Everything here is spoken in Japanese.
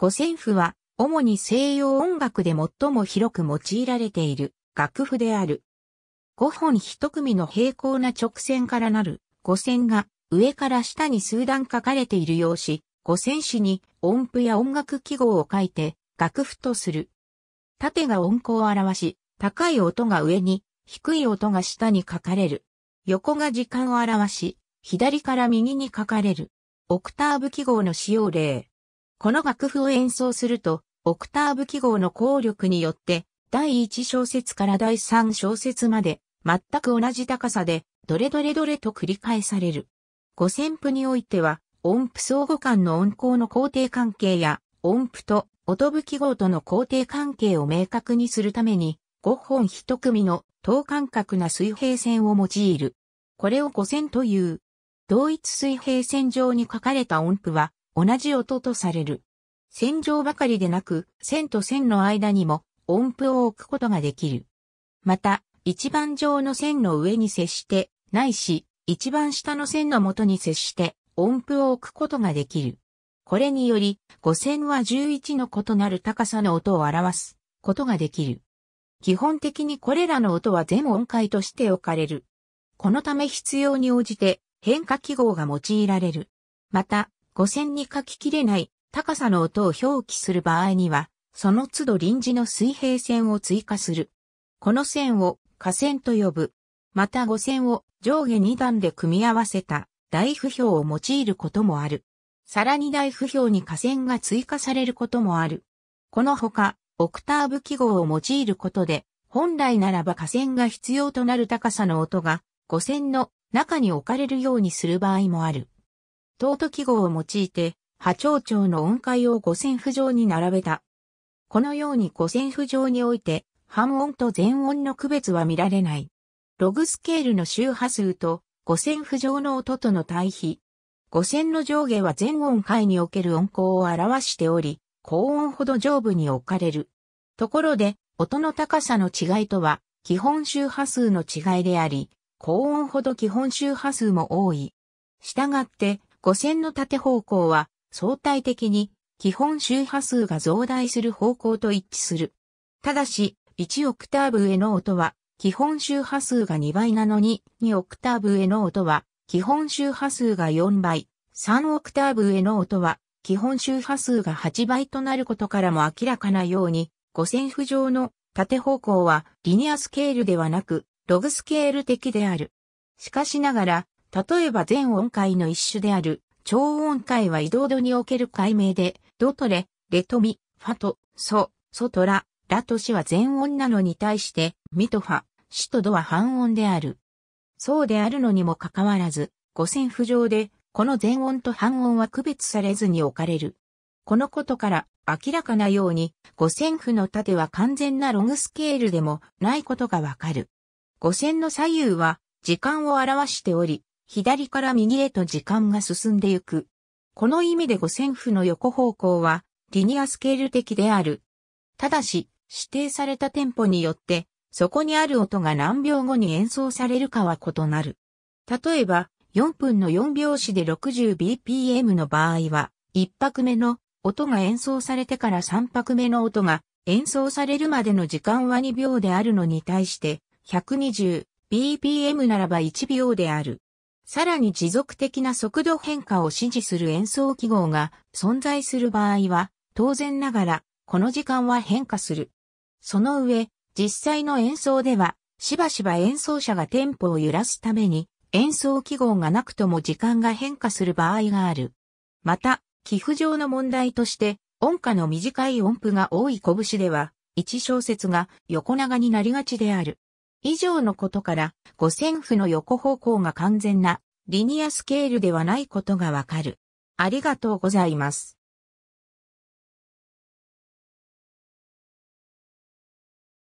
五線譜は、主に西洋音楽で最も広く用いられている楽譜である。五本一組の平行な直線からなる五線が上から下に数段書かれている用紙、五線紙に音符や音楽記号を書いて楽譜とする。縦が音符を表し、高い音が上に、低い音が下に書かれる。横が時間を表し、左から右に書かれる。オクターブ記号の使用例。この楽譜を演奏すると、オクターブ記号の効力によって、第1小節から第3小節まで、全く同じ高さで、どれどれどれと繰り返される。五線譜においては、音符相互間の音高の肯定関係や、音符と音符記号との肯定関係を明確にするために、五本一組の等間隔な水平線を用いる。これを五線という。同一水平線上に書かれた音符は、同じ音とされる。線上ばかりでなく、線と線の間にも音符を置くことができる。また、一番上の線の上に接して、ないし、一番下の線の元に接して音符を置くことができる。これにより、5線は11の異なる高さの音を表すことができる。基本的にこれらの音は全音階として置かれる。このため必要に応じて変化記号が用いられる。また、五線に書ききれない高さの音を表記する場合には、その都度臨時の水平線を追加する。この線を下線と呼ぶ。また五線を上下二段で組み合わせた大不評を用いることもある。さらに大不評に下線が追加されることもある。このほか、オクターブ記号を用いることで、本来ならば下線が必要となる高さの音が、五線の中に置かれるようにする場合もある。尊記号を用いて、波長長の音階を五線譜上に並べた。このように五線譜上において、半音と全音の区別は見られない。ログスケールの周波数と五線譜上の音との対比。五線の上下は全音階における音高を表しており、高音ほど上部に置かれる。ところで、音の高さの違いとは、基本周波数の違いであり、高音ほど基本周波数も多い。したがって、5線の縦方向は相対的に基本周波数が増大する方向と一致する。ただし、1オクターブ上の音は基本周波数が2倍なのに、2オクターブ上の音は基本周波数が4倍、3オクターブ上の音は基本周波数が8倍となることからも明らかなように、五線譜上の縦方向はリニアスケールではなく、ログスケール的である。しかしながら、例えば全音階の一種である、超音階は移動度における解明で、ドとレ、レとミ、ファと、ソ、ソとラ、ラとシは全音なのに対して、ミとファ、シとドは半音である。そうであるのにもかかわらず、五線譜上で、この全音と半音は区別されずに置かれる。このことから、明らかなように、五線譜の縦は完全なログスケールでもないことがわかる。五線の左右は、時間を表しており、左から右へと時間が進んでいく。この意味で五線譜の横方向は、リニアスケール的である。ただし、指定されたテンポによって、そこにある音が何秒後に演奏されるかは異なる。例えば、4分の4拍子で 60bpm の場合は、1拍目の音が演奏されてから3拍目の音が演奏されるまでの時間は2秒であるのに対して、120bpm ならば1秒である。さらに持続的な速度変化を指示する演奏記号が存在する場合は、当然ながら、この時間は変化する。その上、実際の演奏では、しばしば演奏者がテンポを揺らすために、演奏記号がなくとも時間が変化する場合がある。また、寄付上の問題として、音下の短い音符が多い拳では、一小節が横長になりがちである。以上のことから、五線譜の横方向が完全なリニアスケールではないことがわかる。ありがとうございます。